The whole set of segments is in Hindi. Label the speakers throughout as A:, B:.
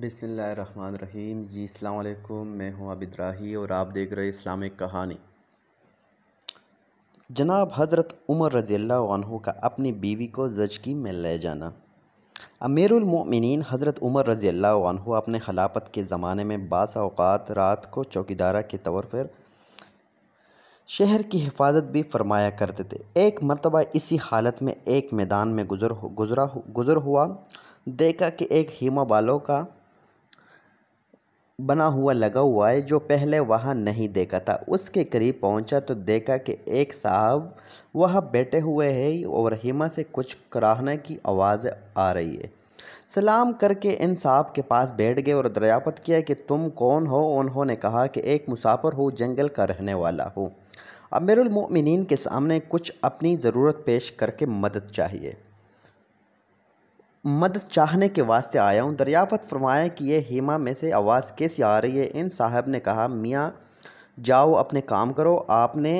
A: बिसमीम जी अलकुम मैं हूँ आबिद राही और आप देख रहे इस्लामिक कहानी जनाब हज़रत उमर रज़ी का अपनी बीवी को जजकी में ले जाना अमीरमिन हज़रत उमर रज़ी अपने खिलाफत के ज़माने में बासात रात को चौकीदारा के तौर पर शहर की हिफाजत भी फरमाया करते थे एक मरतबा इसी हालत में एक मैदान में गुजर गुजरा गुजर हुआ देखा कि एक हीमा बालों का बना हुआ लगा हुआ है जो पहले वहाँ नहीं देखा था उसके करीब पहुँचा तो देखा कि एक साहब वहाँ बैठे हुए हैं और हिमा से कुछ कराहने की आवाज़ आ रही है सलाम करके इन साहब के पास बैठ गए और दरियापत किया कि तुम कौन हो उन्होंने कहा कि एक मुसाफिर हो जंगल का रहने वाला हो अमीरमिन के सामने कुछ अपनी ज़रूरत पेश करके मदद चाहिए मदद चाहने के वास्ते आया हूँ दरियाफत फरमाया कि ये हेमा में से आवाज़ कैसी आ रही है इन साहब ने कहा मियाँ जाओ अपने काम करो आपने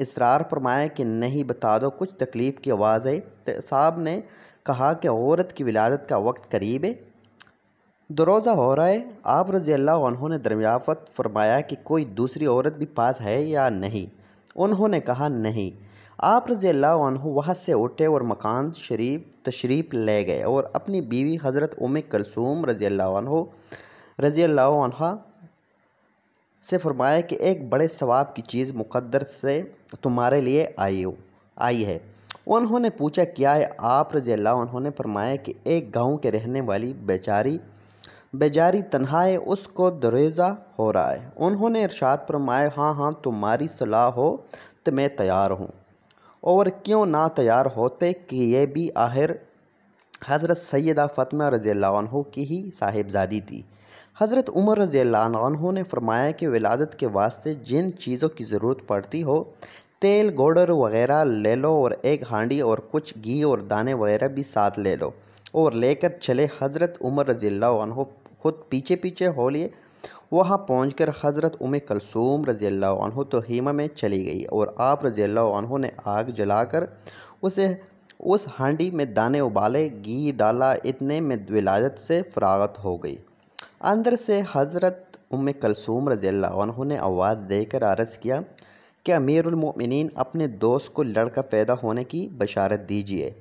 A: इसरार फरमाया कि नहीं बता दो कुछ तकलीफ़ की आवाज़ है तो साहब ने कहा कि औरत की विलादत का वक्त करीब है दरोज़ा हो रहा है आप रज़ी अल्लाह ने दरियाफ़त फरमाया कि कोई दूसरी औरत भी पास है या नहीं उन्होंने कहा नहीं आप रज़ी वहाँ से उठे और मकान शरीफ तशरीफ ले गए और अपनी बीवी हज़रत उम कलसूम रज़ी रज़ी से फरमाया कि एक बड़े सवाब की चीज़ मुकद्दर से तुम्हारे लिए आई हो आई है उन्होंने पूछा क्या है आप रज़ी उन्होंने फरमाया कि एक गांव के रहने वाली बेचारी बेजारी तन्हाए उसको दरेज़ा हो रहा है उन्होंने इरशाद फरमाया हाँ हाँ तुम्हारी सलाह हो तो मैं तैयार हूँ और क्यों ना तैयार होते कि ये भी आखिर हज़रत सैदा फ़तमा रज़ी की ही साहिबजादी थी हज़रत उमर रज़ी ने फरमाया कि विलादत के वास्ते जिन चीज़ों की ज़रूरत पड़ती हो तेल गोडर वगैरह ले लो और एक हांडी और कुछ घी और दाने वगैरह भी साथ ले लो और लेकर चले हज़रत उमर रज़ी खुद पीछे पीछे हो लिए वहाँ पहुँच कर हज़रत उम कलसूम रज़ी अल्लाह हीमा में चली गई और आप रज़ी अल्लाह ने आग जलाकर उसे उस हांडी में दाने उबाले घी डाला इतने में विलादत से फरागत हो गई अंदर से हज़रत उम कलसूम रज़ी अल्लाह ने आवाज़ देकर आरस किया कि अमीरमिन अपने दोस्त को लड़का पैदा होने की बशारत दीजिए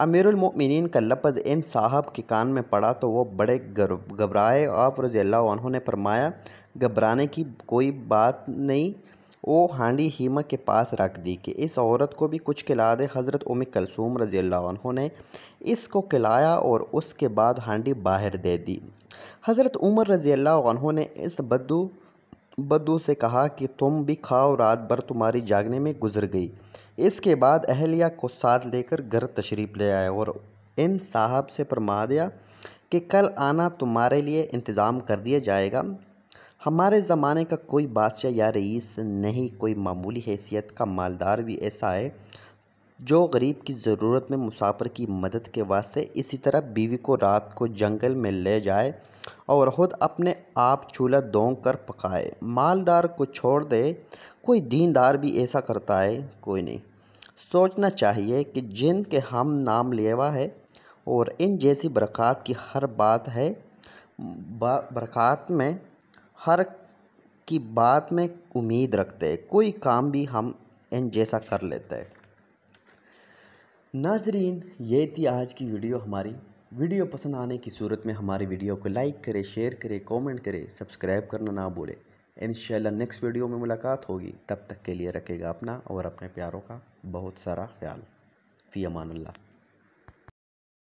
A: अमीरमिन का लफ्ज़ इन साहब के कान में पड़ा तो वो बड़े घबराए आप रजील्ला ने फरमाया घबराने की कोई बात नहीं वो हांडी हीमा के पास रख दी कि इस औरत को भी कुछ खिला दे हज़रत उम कलसूम रज़ी अल्लाह ने इसको खिलाया और उसके बाद हांडी बाहर दे दी हज़रत उमर रज़ी अल्लाह ने इस बदू बदू से कहा कि तुम भी खाओ रात भर तुम्हारी जागने में गुजर गई इसके बाद अहलिया को साथ लेकर घर तशरीफ़ ले आए और इन साहब से फरमा दिया कि कल आना तुम्हारे लिए इंतज़ाम कर दिया जाएगा हमारे ज़माने का कोई बादशाह या रईस नहीं कोई मामूली हैसियत का मालदार भी ऐसा है जो गरीब की ज़रूरत में मुसाफिर की मदद के वास्ते इसी तरह बीवी को रात को जंगल में ले जाए और ख़ुद अपने आप चूल्हा दोंग कर पकाए मालदार को छोड़ दे कोई दीनदार भी ऐसा करता है कोई नहीं सोचना चाहिए कि जिन के हम नाम लेवा है और इन जैसी बरक़ात की हर बात है बरक़ात में हर की बात में उम्मीद रखते हैं कोई काम भी हम इन जैसा कर लेते हैं नाजरीन ये थी आज की वीडियो हमारी वीडियो पसंद आने की सूरत में हमारी वीडियो को लाइक करें शेयर करें कमेंट करें सब्सक्राइब करना ना भूलें इन नेक्स्ट वीडियो में मुलाकात होगी तब तक के लिए रखेगा अपना और अपने प्यारों का बहुत सारा ख्याल फ़ी अमान अल्लाह